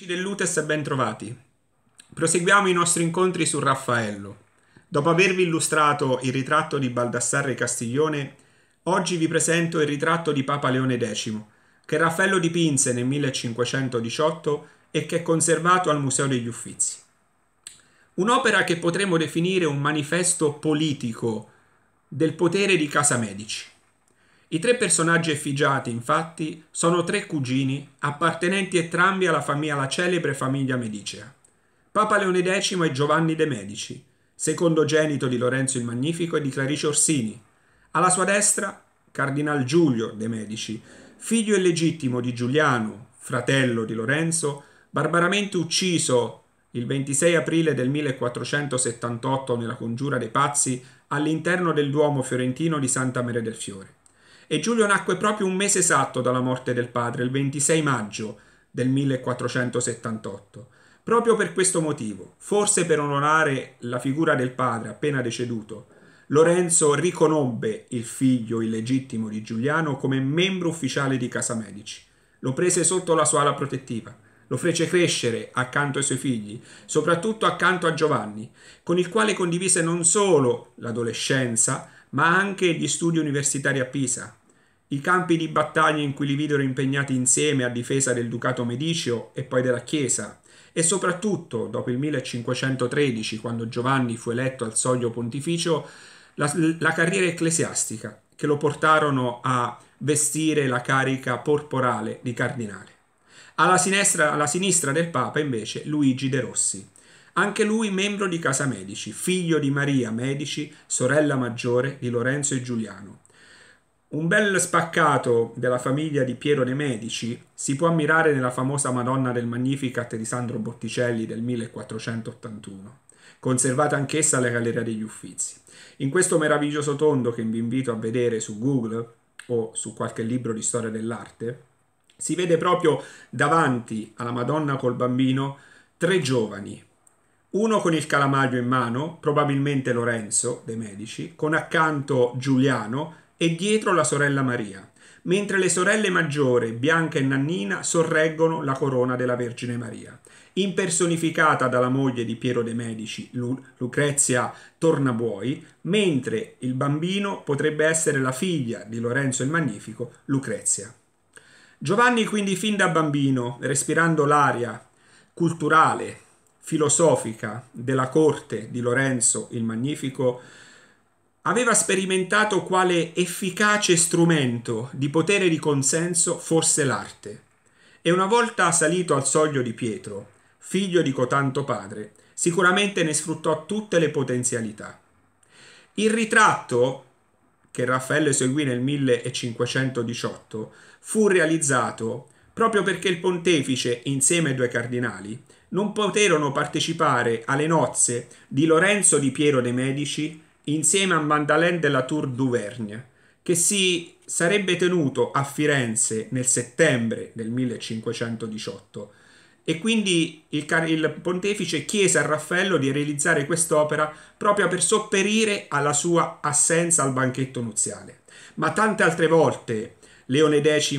Amici dell'UTES, ben trovati. Proseguiamo i nostri incontri su Raffaello. Dopo avervi illustrato il ritratto di Baldassarre Castiglione, oggi vi presento il ritratto di Papa Leone X, che Raffaello dipinse nel 1518 e che è conservato al Museo degli Uffizi. Un'opera che potremmo definire un manifesto politico del potere di Casa Medici. I tre personaggi effigiati, infatti, sono tre cugini appartenenti entrambi alla, famiglia, alla celebre famiglia medicea. Papa Leone X e Giovanni de' Medici, secondogenito di Lorenzo il Magnifico e di Clarice Orsini. Alla sua destra, Cardinal Giulio de' Medici, figlio illegittimo di Giuliano, fratello di Lorenzo, barbaramente ucciso il 26 aprile del 1478 nella congiura dei pazzi all'interno del Duomo fiorentino di Santa Maria del Fiore e Giulio nacque proprio un mese esatto dalla morte del padre, il 26 maggio del 1478. Proprio per questo motivo, forse per onorare la figura del padre appena deceduto, Lorenzo riconobbe il figlio illegittimo di Giuliano come membro ufficiale di Casa Medici. Lo prese sotto la sua ala protettiva, lo fece crescere accanto ai suoi figli, soprattutto accanto a Giovanni, con il quale condivise non solo l'adolescenza, ma anche gli studi universitari a Pisa, i campi di battaglia in cui li videro impegnati insieme a difesa del ducato Medicio e poi della Chiesa, e soprattutto dopo il 1513, quando Giovanni fu eletto al soglio pontificio, la, la carriera ecclesiastica che lo portarono a vestire la carica porporale di cardinale. Alla sinistra, alla sinistra del Papa invece Luigi De Rossi, anche lui membro di Casa Medici, figlio di Maria Medici, sorella maggiore di Lorenzo e Giuliano, un bel spaccato della famiglia di Piero de' Medici si può ammirare nella famosa Madonna del Magnificat di Sandro Botticelli del 1481, conservata anch'essa alla Galleria degli Uffizi. In questo meraviglioso tondo che vi invito a vedere su Google o su qualche libro di storia dell'arte, si vede proprio davanti alla Madonna col bambino tre giovani, uno con il calamaglio in mano, probabilmente Lorenzo de' Medici, con accanto Giuliano, e dietro la sorella Maria, mentre le sorelle maggiore, Bianca e Nannina, sorreggono la corona della Vergine Maria. Impersonificata dalla moglie di Piero de' Medici, Lu- Lucrezia Tornabuoi, mentre il bambino potrebbe essere la figlia di Lorenzo il Magnifico, Lucrezia. Giovanni quindi fin da bambino, respirando l'aria culturale, filosofica della corte di Lorenzo il Magnifico, aveva sperimentato quale efficace strumento di potere di consenso fosse l'arte. E una volta salito al soglio di Pietro, figlio di cotanto padre, sicuramente ne sfruttò tutte le potenzialità. Il ritratto, che Raffaello eseguì nel 1518, fu realizzato proprio perché il pontefice, insieme ai due cardinali, non poterono partecipare alle nozze di Lorenzo di Piero de' Medici insieme a Mandalin della Tour d'Auvergne, che si sarebbe tenuto a Firenze nel settembre del 1518 e quindi il, il, pontefice chiese a Raffaello di realizzare quest'opera proprio per sopperire alla sua assenza al banchetto nuziale. Ma tante altre volte Leone X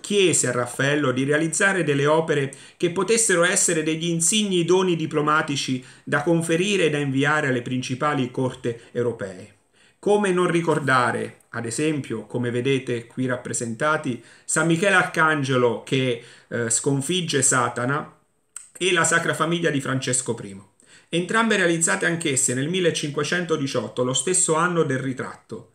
chiese a Raffaello di realizzare delle opere che potessero essere degli insigni doni diplomatici da conferire e da inviare alle principali corte europee. Come non ricordare, ad esempio, come vedete qui rappresentati, San Michele Arcangelo che eh, sconfigge Satana e la Sacra Famiglia di Francesco I. Entrambe realizzate anch'esse nel 1518, lo stesso anno del ritratto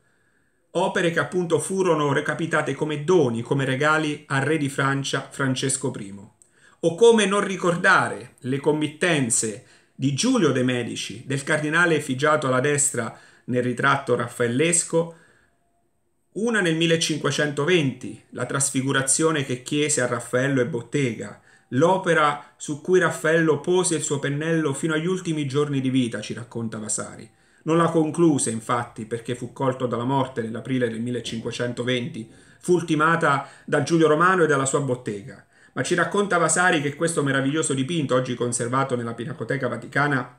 opere che appunto furono recapitate come doni, come regali al re di Francia Francesco I. O come non ricordare le committenze di Giulio de' Medici, del cardinale effigiato alla destra nel ritratto raffaellesco, una nel 1520, la trasfigurazione che chiese a Raffaello e Bottega, l'opera su cui Raffaello pose il suo pennello fino agli ultimi giorni di vita, ci racconta Vasari non la concluse, infatti, perché fu colto dalla morte nell'aprile del 1520, fu ultimata da Giulio Romano e dalla sua bottega. Ma ci racconta Vasari che questo meraviglioso dipinto, oggi conservato nella Pinacoteca Vaticana,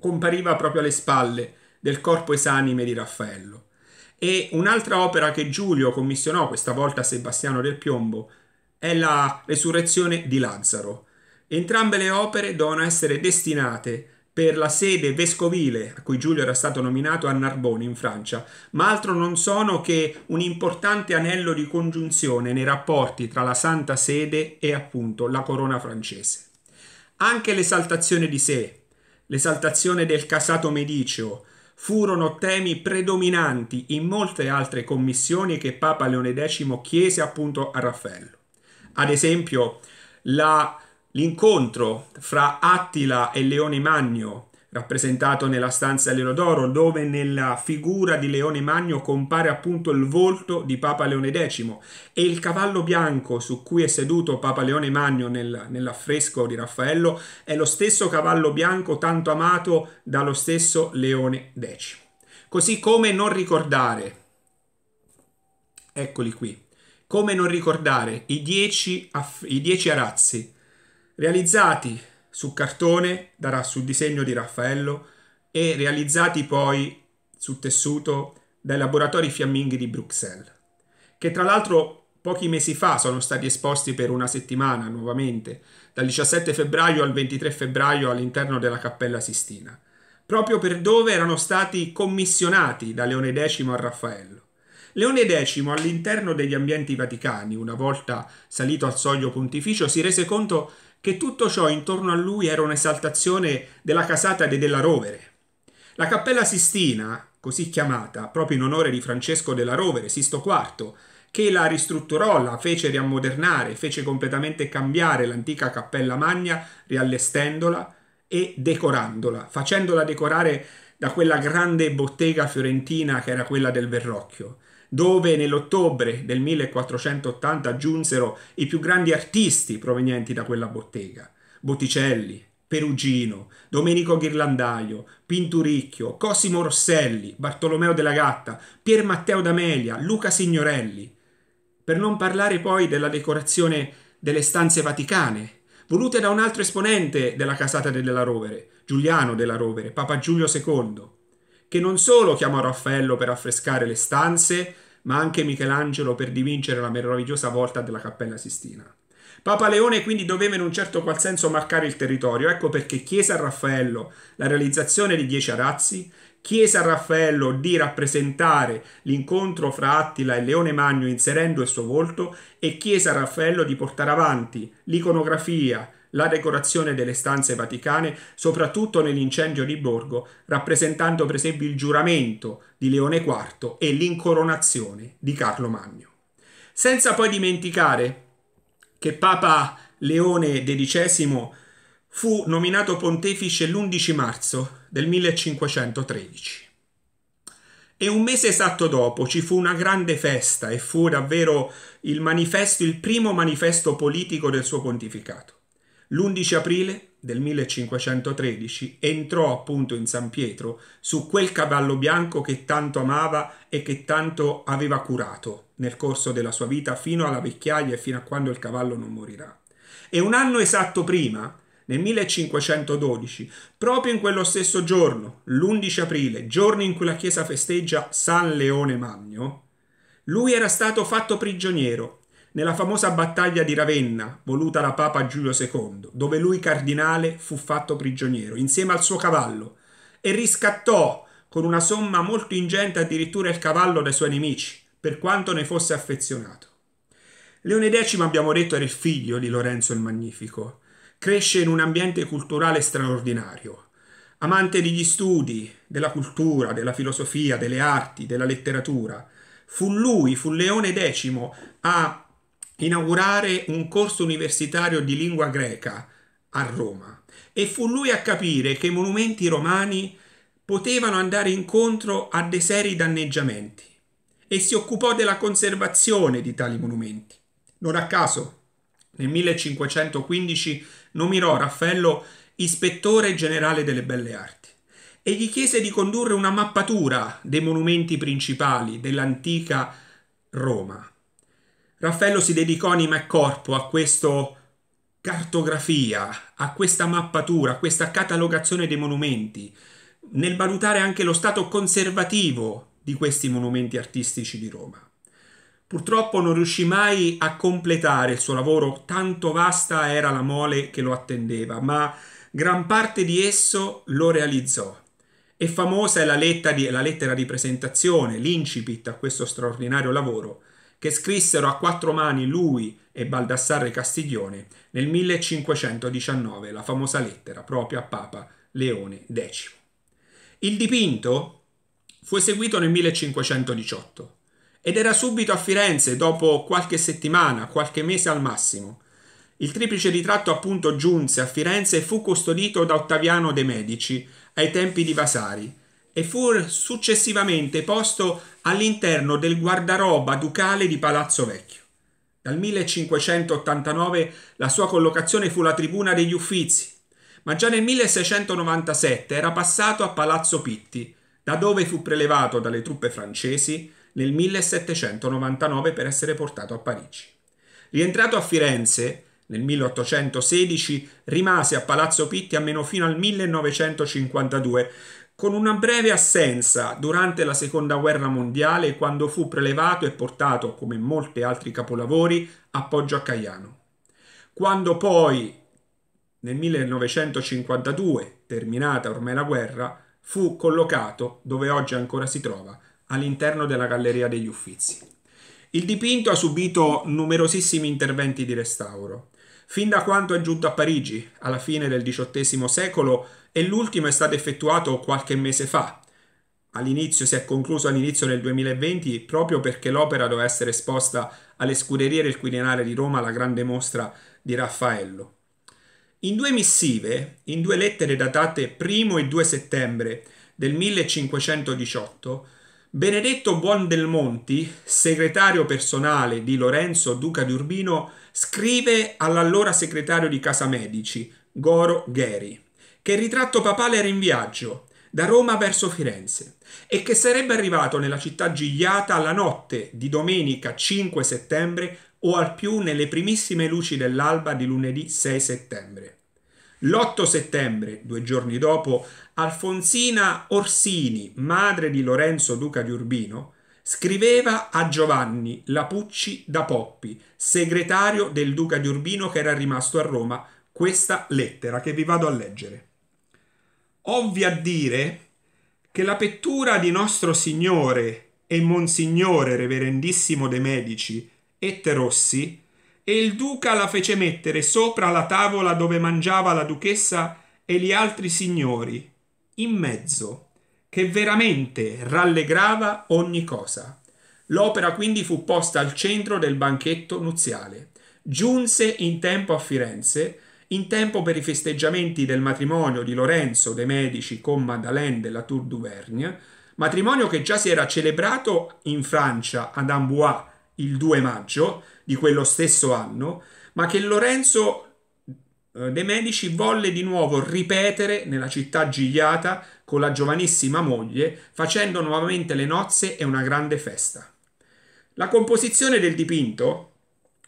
compariva proprio alle spalle del corpo esanime di Raffaello. E un'altra opera che Giulio commissionò, questa volta a Sebastiano del Piombo, è la Resurrezione di Lazzaro. Entrambe le opere devono essere destinate a per la sede vescovile a cui Giulio era stato nominato a Narbonne in Francia, ma altro non sono che un importante anello di congiunzione nei rapporti tra la Santa Sede e appunto la corona francese. Anche l'esaltazione di sé, l'esaltazione del casato mediceo, furono temi predominanti in molte altre commissioni che Papa Leone X chiese appunto a Raffaello. Ad esempio, la L'incontro fra Attila e Leone Magno, rappresentato nella stanza dell'Erodoro, dove nella figura di Leone Magno compare appunto il volto di Papa Leone X e il cavallo bianco su cui è seduto Papa Leone Magno nel, nell'affresco di Raffaello è lo stesso cavallo bianco tanto amato dallo stesso Leone X. Così come non ricordare, eccoli qui, come non ricordare i dieci, aff- i dieci arazzi realizzati su cartone da, sul disegno di Raffaello e realizzati poi su tessuto dai laboratori fiamminghi di Bruxelles, che tra l'altro pochi mesi fa sono stati esposti per una settimana nuovamente, dal 17 febbraio al 23 febbraio all'interno della Cappella Sistina, proprio per dove erano stati commissionati da Leone X a Raffaello. Leone X, all'interno degli ambienti vaticani, una volta salito al soglio pontificio, si rese conto che tutto ciò intorno a lui era un'esaltazione della casata de della Rovere. La Cappella Sistina, così chiamata proprio in onore di Francesco della Rovere, Sisto IV, che la ristrutturò, la fece riammodernare, fece completamente cambiare l'antica Cappella Magna, riallestendola e decorandola, facendola decorare da quella grande bottega fiorentina che era quella del Verrocchio dove nell'ottobre del 1480 giunsero i più grandi artisti provenienti da quella bottega. Botticelli, Perugino, Domenico Ghirlandaio, Pinturicchio, Cosimo Rosselli, Bartolomeo della Gatta, Pier Matteo D'Amelia, Luca Signorelli. Per non parlare poi della decorazione delle stanze vaticane, volute da un altro esponente della casata della Rovere, Giuliano della Rovere, Papa Giulio II che non solo chiamò Raffaello per affrescare le stanze, ma anche Michelangelo per divincere la meravigliosa volta della Cappella Sistina. Papa Leone quindi doveva in un certo qual senso marcare il territorio, ecco perché chiese a Raffaello la realizzazione di dieci arazzi chiese a Raffaello di rappresentare l'incontro fra Attila e Leone Magno inserendo il suo volto e chiese a Raffaello di portare avanti l'iconografia, la decorazione delle stanze vaticane, soprattutto nell'incendio di Borgo, rappresentando per esempio il giuramento di Leone IV e l'incoronazione di Carlo Magno. Senza poi dimenticare che Papa Leone XII fu nominato pontefice l'11 marzo del 1513. E un mese esatto dopo ci fu una grande festa e fu davvero il manifesto, il primo manifesto politico del suo pontificato. L'11 aprile del 1513 entrò appunto in San Pietro su quel cavallo bianco che tanto amava e che tanto aveva curato nel corso della sua vita fino alla vecchiaia e fino a quando il cavallo non morirà. E un anno esatto prima, nel 1512, proprio in quello stesso giorno, l'11 aprile, giorno in cui la Chiesa festeggia San Leone Magno, lui era stato fatto prigioniero nella famosa battaglia di Ravenna, voluta da Papa Giulio II, dove lui cardinale fu fatto prigioniero insieme al suo cavallo e riscattò con una somma molto ingente addirittura il cavallo dai suoi nemici, per quanto ne fosse affezionato. Leone X, abbiamo detto, era il figlio di Lorenzo il Magnifico Cresce in un ambiente culturale straordinario. Amante degli studi, della cultura, della filosofia, delle arti, della letteratura, fu lui, fu Leone X a inaugurare un corso universitario di lingua greca a Roma e fu lui a capire che i monumenti romani potevano andare incontro a dei seri danneggiamenti e si occupò della conservazione di tali monumenti. Non a caso nel 1515 nominò Raffaello ispettore generale delle belle arti e gli chiese di condurre una mappatura dei monumenti principali dell'antica Roma. Raffaello si dedicò anima e corpo a questa cartografia, a questa mappatura, a questa catalogazione dei monumenti, nel valutare anche lo stato conservativo di questi monumenti artistici di Roma. Purtroppo non riuscì mai a completare il suo lavoro, tanto vasta era la mole che lo attendeva, ma gran parte di esso lo realizzò. E famosa è la, di, la lettera di presentazione, l'incipit a questo straordinario lavoro, che scrissero a quattro mani lui e Baldassarre Castiglione nel 1519, la famosa lettera proprio a Papa Leone X. Il dipinto fu eseguito nel 1518 ed era subito a Firenze, dopo qualche settimana, qualche mese al massimo. Il triplice ritratto appunto giunse a Firenze e fu custodito da Ottaviano de' Medici ai tempi di Vasari e fu successivamente posto all'interno del guardaroba ducale di Palazzo Vecchio. Dal 1589 la sua collocazione fu la tribuna degli Uffizi, ma già nel 1697 era passato a Palazzo Pitti, da dove fu prelevato dalle truppe francesi nel 1799 per essere portato a Parigi. Rientrato a Firenze nel 1816, rimase a Palazzo Pitti almeno fino al 1952, con una breve assenza durante la Seconda Guerra Mondiale quando fu prelevato e portato, come molti altri capolavori, a Poggio a Caiano. Quando poi, nel 1952, terminata ormai la guerra, fu collocato, dove oggi ancora si trova, all'interno della Galleria degli Uffizi. Il dipinto ha subito numerosissimi interventi di restauro. Fin da quando è giunto a Parigi, alla fine del XVIII secolo, e l'ultimo è stato effettuato qualche mese fa. All'inizio si è concluso all'inizio del 2020 proprio perché l'opera doveva essere esposta alle scuderie del Quirinale di Roma alla grande mostra di Raffaello. In due missive, in due lettere datate 1 e 2 settembre del 1518, Benedetto Buondelmonti, segretario personale di Lorenzo Duca di Urbino, scrive all'allora segretario di Casa Medici, Goro Gheri, che il ritratto papale era in viaggio da Roma verso Firenze e che sarebbe arrivato nella città gigliata la notte di domenica 5 settembre o al più nelle primissime luci dell'alba di lunedì 6 settembre. L'8 settembre, due giorni dopo, Alfonsina Orsini, madre di Lorenzo Duca di Urbino, scriveva a Giovanni Lapucci da Poppi, segretario del Duca di Urbino che era rimasto a Roma, questa lettera che vi vado a leggere. Ovvi a dire che la pettura di Nostro Signore e Monsignore Reverendissimo de' Medici, Ette Rossi, e il duca la fece mettere sopra la tavola dove mangiava la duchessa e gli altri signori, in mezzo, che veramente rallegrava ogni cosa. L'opera quindi fu posta al centro del banchetto nuziale. Giunse in tempo a Firenze, in tempo per i festeggiamenti del matrimonio di Lorenzo de' Medici con Madeleine la Tour d'Auvergne, matrimonio che già si era celebrato in Francia ad Amboise il 2 maggio di quello stesso anno, ma che Lorenzo eh, de Medici volle di nuovo ripetere nella città gigliata con la giovanissima moglie, facendo nuovamente le nozze e una grande festa. La composizione del dipinto,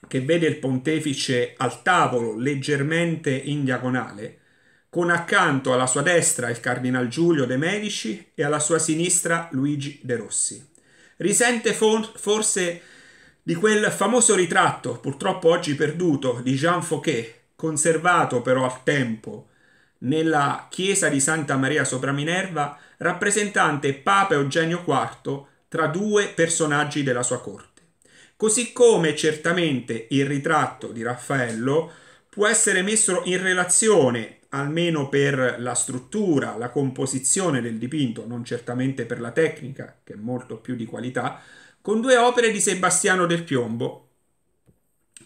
che vede il pontefice al tavolo leggermente in diagonale, con accanto alla sua destra il cardinal Giulio de Medici e alla sua sinistra Luigi de Rossi. Risente for- forse di quel famoso ritratto, purtroppo oggi perduto, di Jean Fouquet, conservato però al tempo nella chiesa di Santa Maria sopra Minerva, rappresentante Papa Eugenio IV tra due personaggi della sua corte. Così come certamente il ritratto di Raffaello può essere messo in relazione, almeno per la struttura, la composizione del dipinto, non certamente per la tecnica, che è molto più di qualità, con due opere di Sebastiano del Piombo,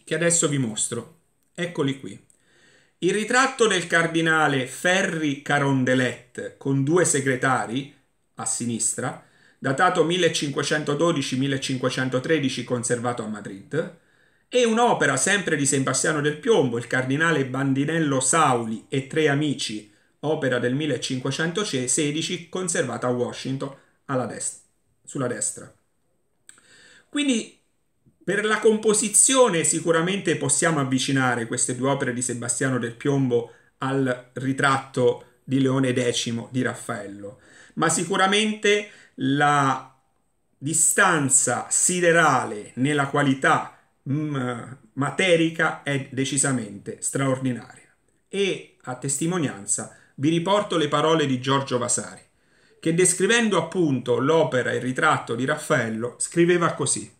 che adesso vi mostro. Eccoli qui. Il ritratto del cardinale Ferri Carondelet con due segretari, a sinistra, datato 1512-1513 conservato a Madrid, e un'opera sempre di Sebastiano del Piombo, il cardinale Bandinello Sauli e tre amici, opera del 1516 conservata a Washington alla destra, sulla destra. Quindi per la composizione sicuramente possiamo avvicinare queste due opere di Sebastiano del Piombo al ritratto di Leone X di Raffaello, ma sicuramente la distanza siderale nella qualità mh, mm, materica è decisamente straordinaria. E a testimonianza vi riporto le parole di Giorgio Vasari, che descrivendo appunto l'opera e il ritratto di Raffaello scriveva così.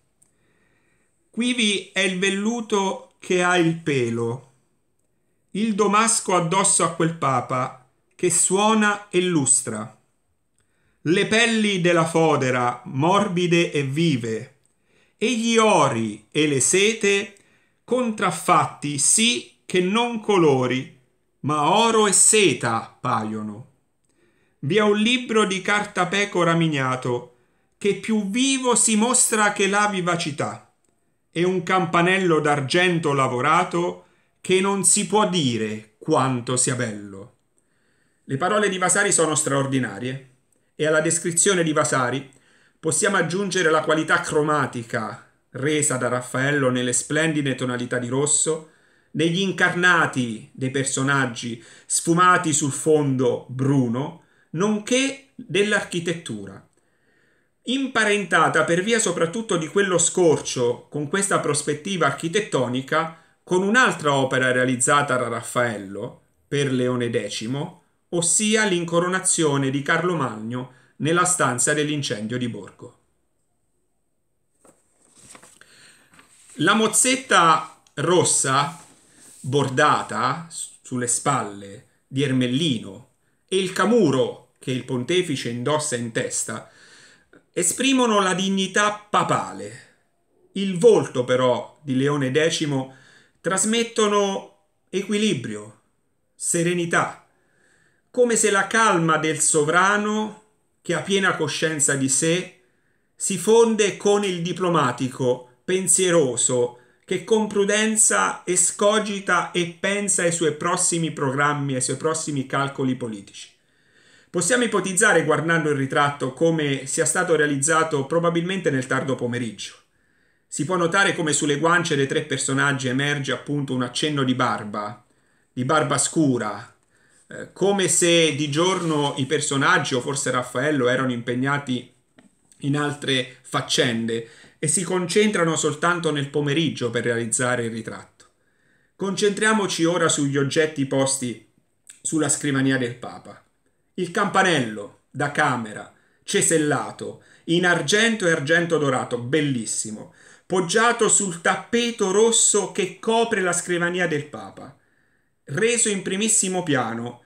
Quivi è il velluto che ha il pelo, il damasco addosso a quel papa che suona e lustra. Le pelli della fodera morbide e vive, e gli ori e le sete contraffatti sì che non colori, ma oro e seta paiono. Vi è un libro di cartapecora mignato che più vivo si mostra che la vivacità e un campanello d'argento lavorato che non si può dire quanto sia bello. Le parole di Vasari sono straordinarie e alla descrizione di Vasari possiamo aggiungere la qualità cromatica resa da Raffaello nelle splendide tonalità di rosso, negli incarnati dei personaggi sfumati sul fondo bruno, nonché dell'architettura imparentata per via soprattutto di quello scorcio con questa prospettiva architettonica con un'altra opera realizzata da Raffaello per Leone X, ossia l'incoronazione di Carlo Magno nella stanza dell'incendio di Borgo. La mozzetta rossa bordata sulle spalle di Ermellino e il camuro che il pontefice indossa in testa esprimono la dignità papale. Il volto però di Leone X trasmettono equilibrio, serenità, come se la calma del sovrano, che ha piena coscienza di sé, si fonde con il diplomatico, pensieroso, che con prudenza escogita e pensa ai suoi prossimi programmi, ai suoi prossimi calcoli politici. Possiamo ipotizzare, guardando il ritratto, come sia stato realizzato probabilmente nel tardo pomeriggio. Si può notare come sulle guance dei tre personaggi emerge appunto un accenno di barba, di barba scura, eh, come se di giorno i personaggi, o forse Raffaello, erano impegnati in altre faccende e si concentrano soltanto nel pomeriggio per realizzare il ritratto. Concentriamoci ora sugli oggetti posti sulla scrivania del Papa. Il campanello da camera, cesellato, in argento e argento dorato, bellissimo, poggiato sul tappeto rosso che copre la scrivania del Papa, reso in primissimo piano,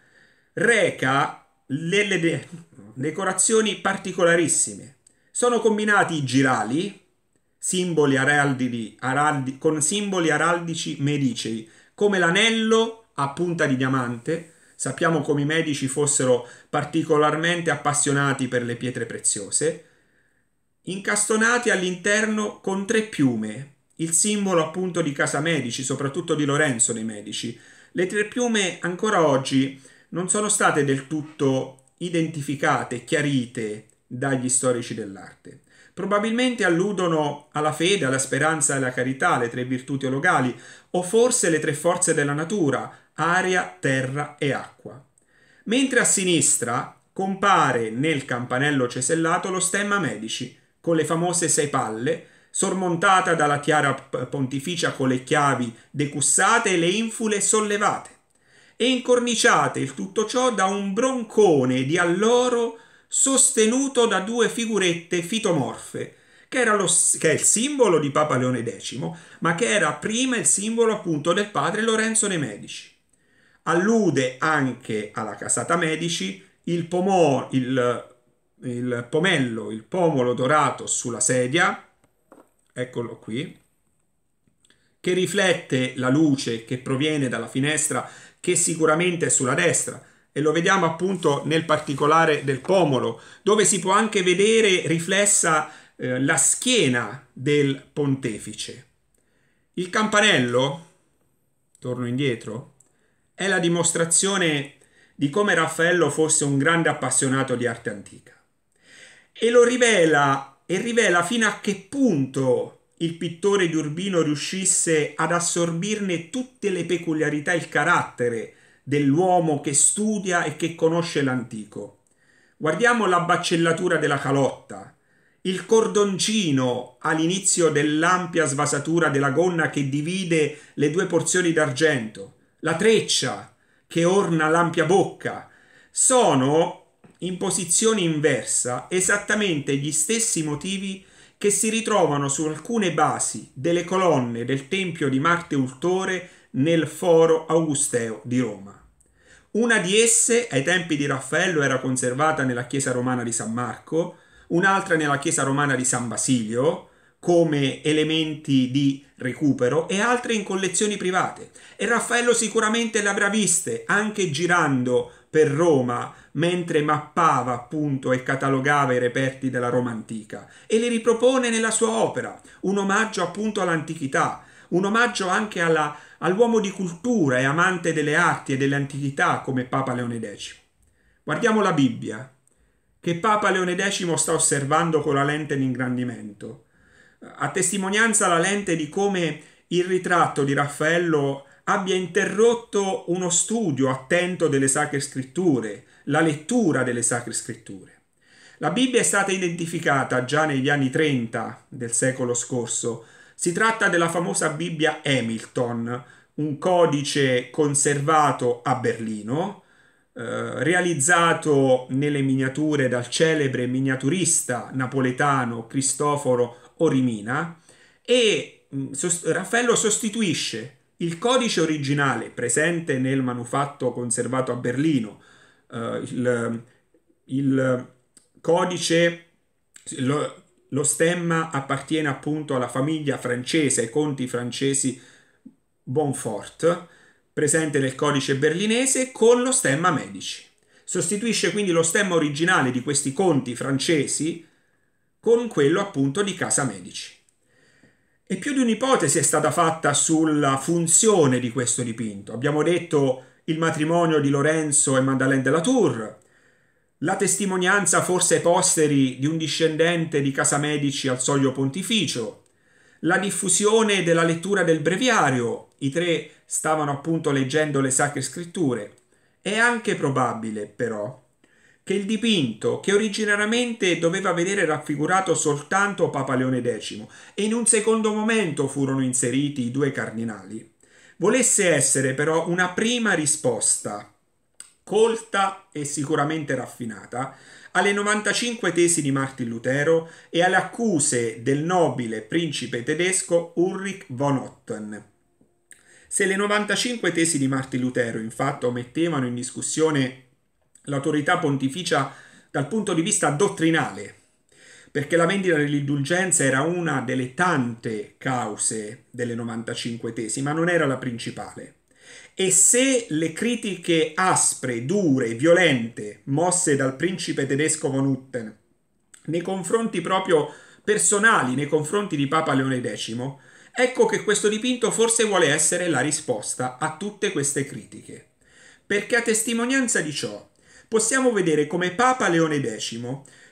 reca delle de- decorazioni particolarissime. Sono combinati i girali, simboli araldi, araldi, con simboli araldici medicei, come l'anello a punta di diamante, Sappiamo come i medici fossero particolarmente appassionati per le pietre preziose, incastonati all'interno con tre piume, il simbolo appunto di Casa Medici, soprattutto di Lorenzo dei Medici. Le tre piume ancora oggi non sono state del tutto identificate, chiarite dagli storici dell'arte. Probabilmente alludono alla fede, alla speranza e alla carità, le tre virtù teologali, o forse le tre forze della natura, aria, terra e acqua. Mentre a sinistra compare nel campanello cesellato lo stemma medici, con le famose sei palle, sormontata dalla tiara pontificia con le chiavi decussate e le infule sollevate. E incorniciate il tutto ciò da un broncone di alloro sostenuto da due figurette fitomorfe, che, era lo, che è il simbolo di Papa Leone X, ma che era prima il simbolo appunto del padre Lorenzo de' Medici allude anche alla casata Medici, il, pomo, il, il pomello, il pomolo dorato sulla sedia, eccolo qui, che riflette la luce che proviene dalla finestra che sicuramente è sulla destra e lo vediamo appunto nel particolare del pomolo, dove si può anche vedere riflessa eh, la schiena del pontefice. Il campanello, torno indietro, è la dimostrazione di come Raffaello fosse un grande appassionato di arte antica. E lo rivela e rivela fino a che punto il pittore di Urbino riuscisse ad assorbirne tutte le peculiarità e il carattere dell'uomo che studia e che conosce l'antico. Guardiamo la baccellatura della calotta, il cordoncino all'inizio dell'ampia svasatura della gonna che divide le due porzioni d'argento, la treccia che orna l'ampia bocca, sono in posizione inversa esattamente gli stessi motivi che si ritrovano su alcune basi delle colonne del Tempio di Marte Ultore nel Foro Augusteo di Roma. Una di esse, ai tempi di Raffaello, era conservata nella chiesa romana di San Marco, un'altra nella chiesa romana di San Basilio, come elementi di recupero e altre in collezioni private. E Raffaello sicuramente le avrà viste anche girando per Roma mentre mappava appunto e catalogava i reperti della Roma antica e le ripropone nella sua opera, un omaggio appunto all'antichità, un omaggio anche alla, all'uomo di cultura e amante delle arti e delle antichità come Papa Leone X. Guardiamo la Bibbia, che Papa Leone X sta osservando con la lente d'ingrandimento a testimonianza la lente di come il ritratto di Raffaello abbia interrotto uno studio attento delle sacre scritture, la lettura delle sacre scritture. La Bibbia è stata identificata già negli anni 30 del secolo scorso. Si tratta della famosa Bibbia Hamilton, un codice conservato a Berlino, eh, realizzato nelle miniature dal celebre miniaturista napoletano Cristoforo Orimina e mm, sost- Raffaello sostituisce il codice originale presente nel manufatto conservato a Berlino, eh, il, il, codice, lo, lo stemma appartiene appunto alla famiglia francese, ai conti francesi Bonfort, presente nel codice berlinese, con lo stemma Medici. Sostituisce quindi lo stemma originale di questi conti francesi con quello appunto di Casa Medici. E più di un'ipotesi è stata fatta sulla funzione di questo dipinto. Abbiamo detto il matrimonio di Lorenzo e Maddalena della Tour, la testimonianza forse posteri di un discendente di Casa Medici al soglio pontificio, la diffusione della lettura del breviario, i tre stavano appunto leggendo le sacre scritture. È anche probabile, però, che il dipinto, che originariamente doveva vedere raffigurato soltanto Papa Leone X e in un secondo momento furono inseriti i due cardinali, volesse essere però una prima risposta, colta e sicuramente raffinata, alle 95 tesi di Martin Lutero e alle accuse del nobile principe tedesco Ulrich von Otten. Se le 95 tesi di Martin Lutero infatti mettevano in discussione l'autorità pontificia dal punto di vista dottrinale, perché la vendita dell'indulgenza era una delle tante cause delle 95 tesi, ma non era la principale. E se le critiche aspre, dure, violente mosse dal principe tedesco von Hutten nei confronti proprio personali, nei confronti di Papa Leone X, ecco che questo dipinto forse vuole essere la risposta a tutte queste critiche. Perché a testimonianza di ciò possiamo vedere come Papa Leone X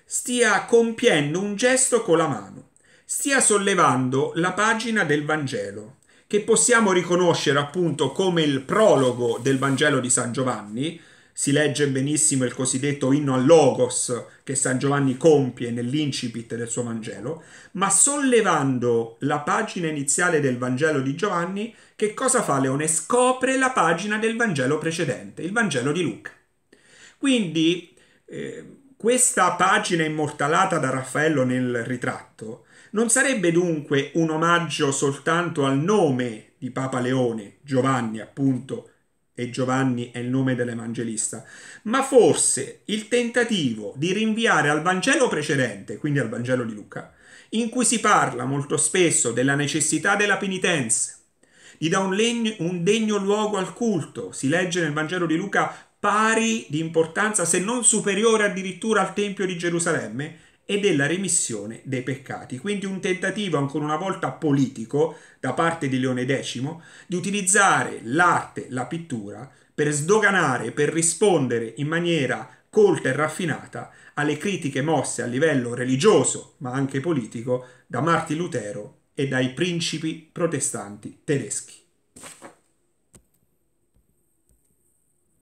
stia compiendo un gesto con la mano, stia sollevando la pagina del Vangelo, che possiamo riconoscere appunto come il prologo del Vangelo di San Giovanni, si legge benissimo il cosiddetto inno al Logos che San Giovanni compie nell'incipit del suo Vangelo, ma sollevando la pagina iniziale del Vangelo di Giovanni, che cosa fa Leone? Scopre la pagina del Vangelo precedente, il Vangelo di Luca. Quindi eh, questa pagina immortalata da Raffaello nel ritratto non sarebbe dunque un omaggio soltanto al nome di Papa Leone, Giovanni appunto, e Giovanni è il nome dell'Evangelista, ma forse il tentativo di rinviare al Vangelo precedente, quindi al Vangelo di Luca, in cui si parla molto spesso della necessità della penitenza, di dare un, un, degno luogo al culto. Si legge nel Vangelo di Luca pari di importanza se non superiore addirittura al Tempio di Gerusalemme e della remissione dei peccati. Quindi un tentativo ancora una volta politico da parte di Leone X di utilizzare l'arte, la pittura, per sdoganare, per rispondere in maniera colta e raffinata alle critiche mosse a livello religioso, ma anche politico, da Martin Lutero e dai principi protestanti tedeschi.